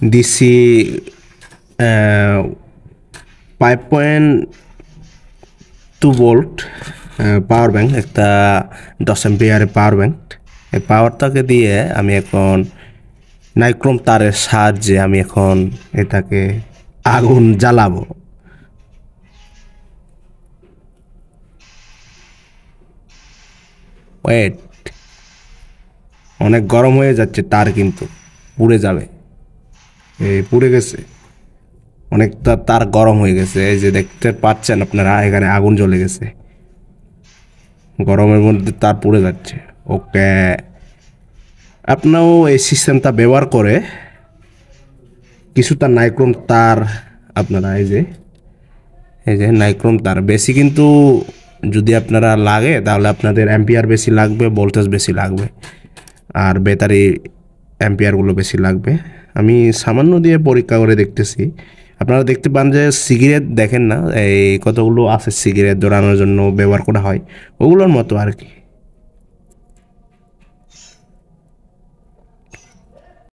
DC uh, 5.2 volt power bank একটা দশ এম্পিয়ারের power bank এই পাওয়ারটাকে দিয়ে আমি এখন নাইক্রোম তারের সাহায্যে আমি এখন এটাকে আগুন জ্বালাবো ওয়েট অনেক গরম হয়ে যাচ্ছে তার কিন্তু পুড়ে যাবে এই পুড়ে গেছে অনেকটা তার গরম হয়ে গেছে এই যে দেখতে পাচ্ছেন আপনারা এখানে আগুন জ্বলে গেছে গরমের মধ্যে তার পুড়ে যাচ্ছে ওকে আপনারাও এই সিস্টেমটা ব্যবহার করে কিছুটা নাইক্রোম তার আপনারা এই যে এই যে নাইক্রোম তার বেশি কিন্তু যদি আপনারা লাগে তাহলে আপনাদের অ্যাম্পিয়ার বেশি লাগবে ভোল্টেজ বেশি লাগবে আর ব্যাটারি অ্যাম্পিয়ারগুলো বেশি লাগবে আমি সামান্য দিয়ে পরীক্ষা করে দেখতেছি আপনারা দেখতে পান যে সিগারেট দেখেন না এই কতগুলো আছে সিগারেট দৌড়ানোর জন্য ব্যবহার করা হয় ওগুলোর মতো আর কি